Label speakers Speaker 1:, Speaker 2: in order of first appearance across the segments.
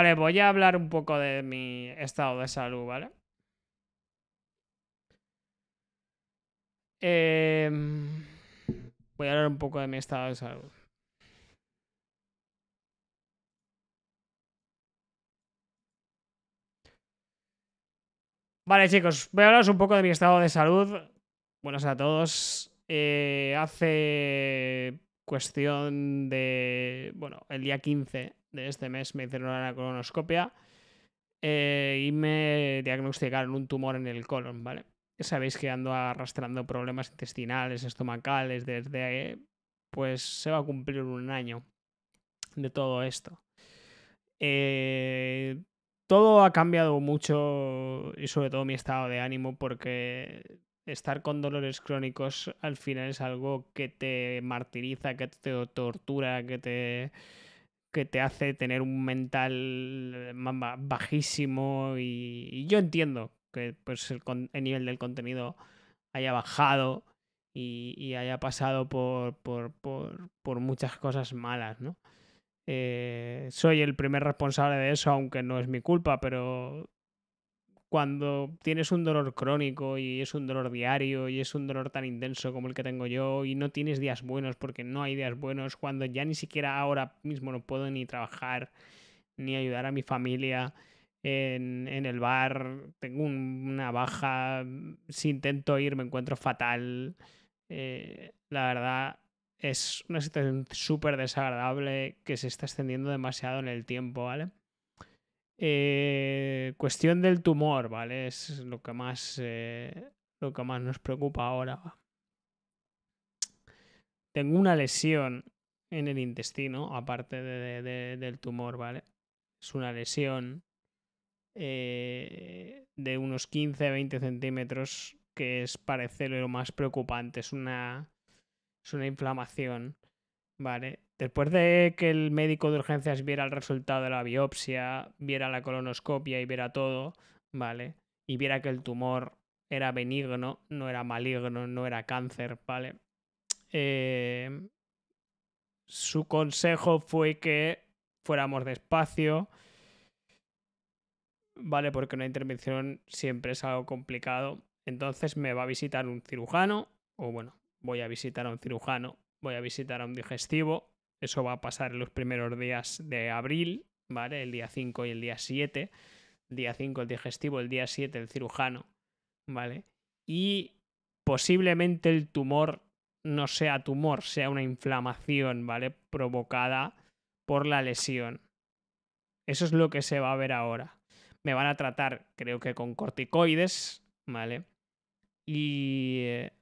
Speaker 1: Vale, voy a hablar un poco de mi estado de salud, ¿vale? Em, voy a hablar un poco de mi estado de salud. Vale, chicos, voy a hablaros un poco de mi estado de salud. Buenas a todos. Eh, hace cuestión de, bueno, el día 15 de este mes me hicieron la colonoscopia eh, y me diagnosticaron un tumor en el colon, ¿vale? Sabéis que ando arrastrando problemas intestinales, estomacales, desde, ahí. pues se va a cumplir un año de todo esto. Eh, todo ha cambiado mucho y sobre todo mi estado de ánimo porque estar con dolores crónicos al final es algo que te martiriza, que te tortura, que te, que te hace tener un mental eh, bajísimo y, yo entiendo que pues, el, nivel del contenido haya bajado y, haya pasado por, por, muchas cosas malas, ¿no? Eh, soy el primer responsable de eso, aunque no es mi culpa, pero cuando tienes un dolor crónico y es un dolor diario y es un dolor tan intenso como el que tengo yo y no tienes días buenos porque no hay días buenos, cuando ya ni siquiera ahora mismo no puedo ni trabajar ni ayudar a mi familia en, el bar, tengo una baja, si intento ir me encuentro fatal, eh, la verdad es una situación súper desagradable que se está extendiendo demasiado en el tiempo, ¿vale? Eh, cuestión del tumor, ¿vale? Es lo que más, eh, lo que más nos preocupa ahora. Tengo una lesión en el intestino, aparte del tumor, ¿vale? Es una lesión eh, de unos 15-20 centímetros, que es parece lo más preocupante. Es es una inflamación Vale. Después de que el médico de urgencias viera el resultado de la biopsia, viera la colonoscopia y viera todo, ¿vale? Y viera que el tumor era benigno, no era maligno, no era cáncer, ¿vale? Em, su consejo fue que fuéramos despacio, ¿vale? Porque una intervención siempre es algo complicado. Entonces me va a visitar un cirujano, o bueno, voy a visitar a un cirujano voy a visitar a un digestivo. Eso va a pasar en los primeros días de abril, ¿vale? El día 5 y el día 7. día 5 el digestivo, el día 7 el cirujano, ¿vale? Y posiblemente el tumor no sea tumor, sea una inflamación, ¿vale? Provocada por la lesión. Eso es lo que se va a ver ahora. Me van a tratar, creo que con corticoides, ¿vale? Y eh,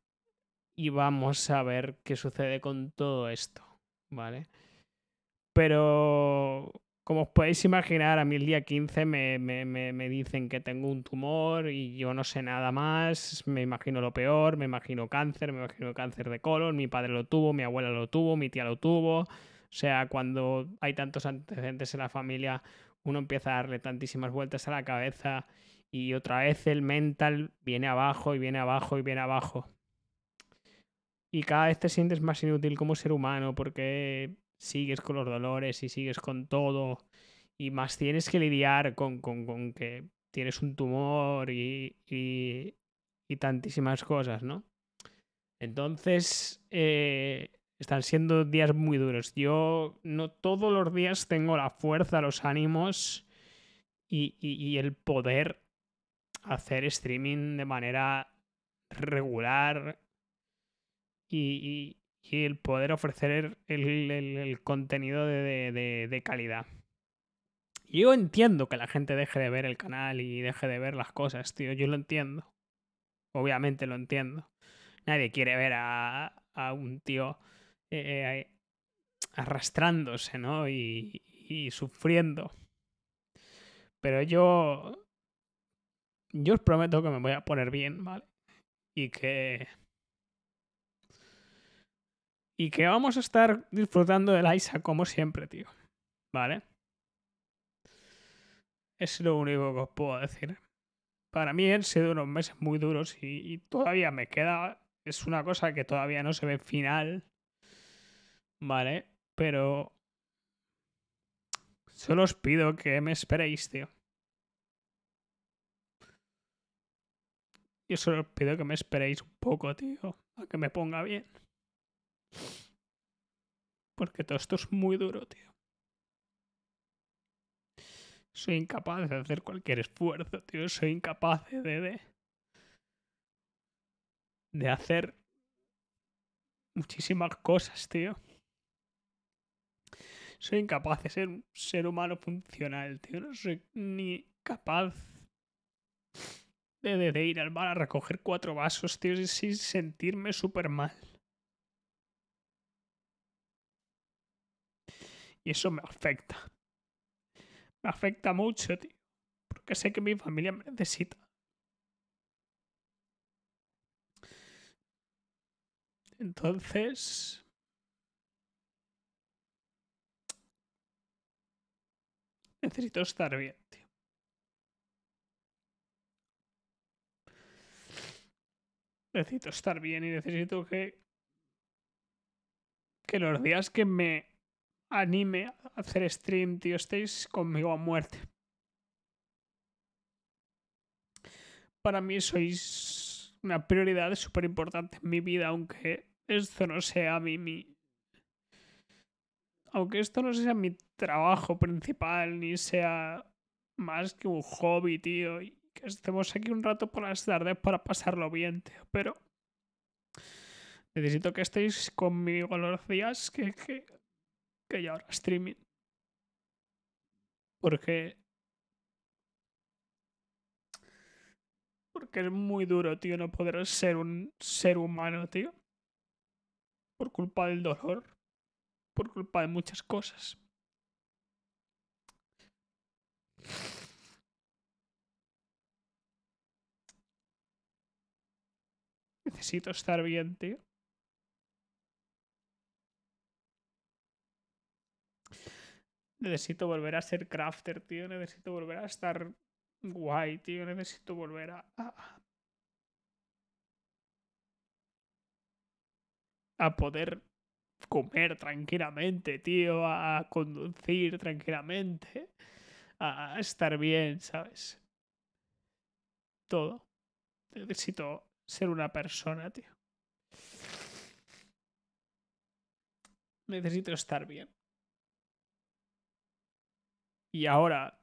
Speaker 1: y vamos a ver qué sucede con todo esto, ¿vale? Pero como os podéis imaginar, a mí el día 15 me, me, me, dicen que tengo un tumor y yo no sé nada más, me imagino lo peor, me imagino cáncer, me imagino cáncer de colon, mi padre lo tuvo, mi abuela lo tuvo, mi tía lo tuvo. O sea, cuando hay tantos antecedentes en la familia, uno empieza a darle tantísimas vueltas a la cabeza y otra vez el mental viene abajo y viene abajo y viene abajo y cada vez te sientes más inútil como ser humano porque sigues con los dolores y sigues con todo y más tienes que lidiar con, con, que tienes un tumor y, y, tantísimas cosas, ¿no? Entonces, eh, están siendo días muy duros. Yo no todos los días tengo la fuerza, los ánimos y, y el poder hacer streaming de manera regular y, el poder ofrecer el, contenido de, calidad. Yo entiendo que la gente deje de ver el canal y deje de ver las cosas, tío. Yo lo entiendo. Obviamente lo entiendo. Nadie quiere ver a, un tío eh, arrastrándose, ¿no? Y, y sufriendo. Pero yo. Yo os prometo que me voy a poner bien, ¿vale? Y que y que vamos a estar disfrutando de ISA como siempre, tío. ¿Vale? Es lo único que os puedo decir. Para mí han sido unos meses muy duros y, y todavía me queda. Es una cosa que todavía no se ve final. ¿Vale? Pero. Solo os pido que me esperéis, tío. Yo solo os pido que me esperéis un poco, tío. A que me ponga bien. Porque todo esto es muy duro, tío. Soy incapaz de hacer cualquier esfuerzo, tío. Soy incapaz de, de, hacer muchísimas cosas, tío. Soy incapaz de ser un ser humano funcional, tío. No soy ni capaz de, ir al bar a recoger cuatro vasos, tío, sin sentirme súper mal. Y eso me afecta. Me afecta mucho, tío. Porque sé que mi familia me necesita. Entonces... Necesito estar bien, tío. Necesito estar bien y necesito que... Que los días que me anime, a hacer stream, tío, estáis conmigo a muerte. Para mí sois una prioridad súper importante en mi vida, aunque esto no sea mi, mi... Aunque esto no sea mi trabajo principal, ni sea más que un hobby, tío, y que estemos aquí un rato por las tardes para pasarlo bien, tío, pero... Necesito que estéis conmigo los días que, que que ya ahora streaming. Porque. Porque es muy duro, tío, no poder ser un ser humano, tío. Por culpa del dolor. Por culpa de muchas cosas. Necesito estar bien, tío. Necesito volver a ser crafter, tío. Necesito volver a estar guay, tío. Necesito volver a. a, poder comer tranquilamente, tío. A conducir tranquilamente. A estar bien, ¿sabes? Todo. Necesito ser una persona, tío. Necesito estar bien. Y ahora,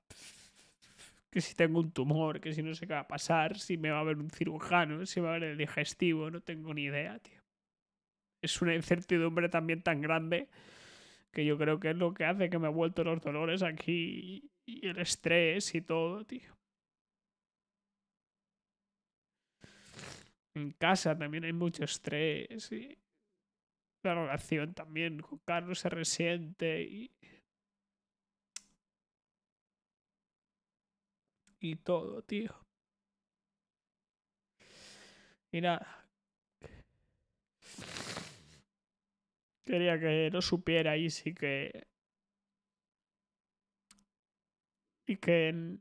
Speaker 1: que si tengo un tumor, que si no sé qué va a pasar, si me va a ver un cirujano, si me va a ver el digestivo, no tengo ni idea, tío. Es una incertidumbre también tan grande que yo creo que es lo que hace que me ha vuelto los dolores aquí y el estrés y todo, tío. En casa también hay mucho estrés y la relación también con Carlos se resiente y y todo, tío. Y nada. Quería que lo supierais y que. Y que.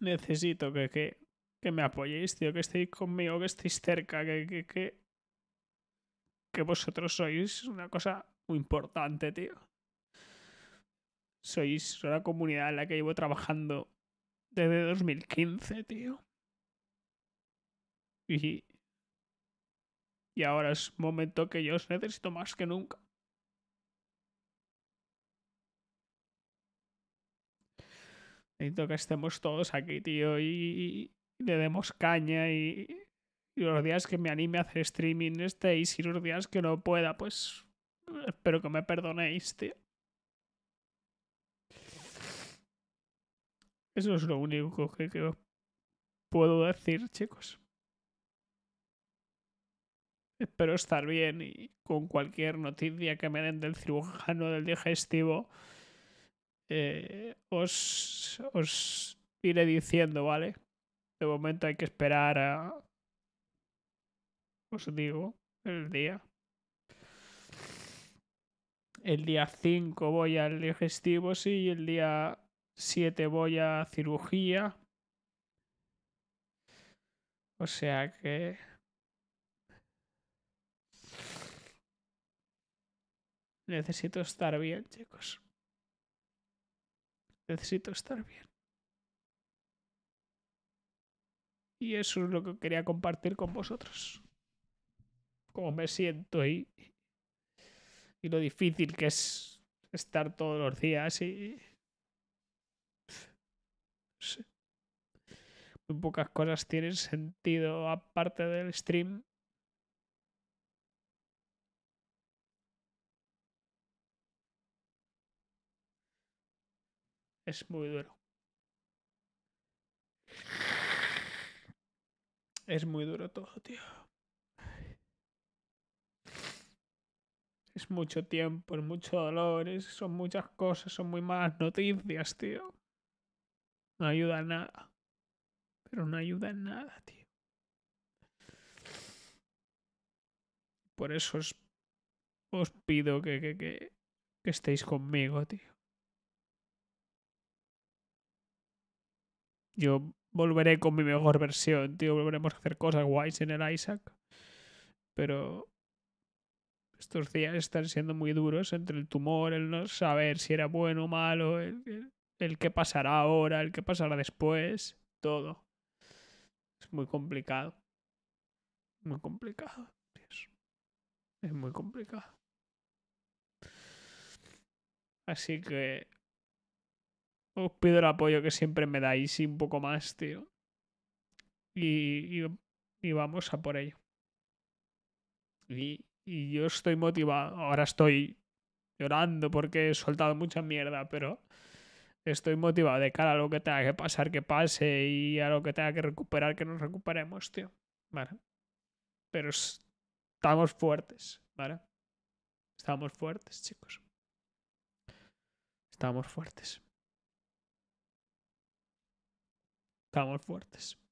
Speaker 1: Necesito que, que, que me apoyéis, tío, que estéis conmigo, que estéis cerca, que, que, que, que vosotros sois una cosa muy importante, tío sois una comunidad en la que llevo trabajando desde 2015, tío. Y, ahora es momento que yo os necesito más que nunca. Necesito que estemos todos aquí, tío, y, le demos caña y, y, los días que me anime a hacer streaming este y los días que no pueda, pues espero que me perdonéis, tío. Eso es lo único que, puedo decir, chicos. Espero estar bien y con cualquier noticia que me den del cirujano del digestivo, eh, os, os iré diciendo, ¿vale? De momento hay que esperar a... Os digo, el día. El día 5 voy al digestivo, sí, y el día 7 voy a cirugía. O sea que... Necesito estar bien, chicos. Necesito estar bien. Y eso es lo que quería compartir con vosotros. Como me siento ahí y lo difícil que es estar todos los días y, muy pocas cosas tienen sentido aparte del stream. Es muy duro. Es muy duro todo, tío. Es mucho tiempo, es mucho dolor, son muchas cosas, son muy malas noticias, tío. No ayuda a nada. Pero no ayuda en nada, tío. Por eso os, pido que, estéis conmigo, tío. Yo volveré con mi mejor versión, tío. Volveremos a hacer cosas guays en el Isaac. Pero estos días están siendo muy duros entre el tumor, el no saber si era bueno o malo el que pasará ahora, el que pasará después, todo. Es muy complicado. Muy complicado. Es muy complicado. Así que os pido el apoyo que siempre me dais y un poco más, tío. Y, y, y vamos a por ello. Y, y, yo estoy motivado. Ahora estoy llorando porque he soltado mucha mierda, pero estoy motivado de cara a lo que tenga que pasar, que pase y a lo que tenga que recuperar, que nos recuperemos, tío. Vale. Pero estamos fuertes, ¿vale? Estamos fuertes, chicos. Estamos fuertes. Estamos fuertes.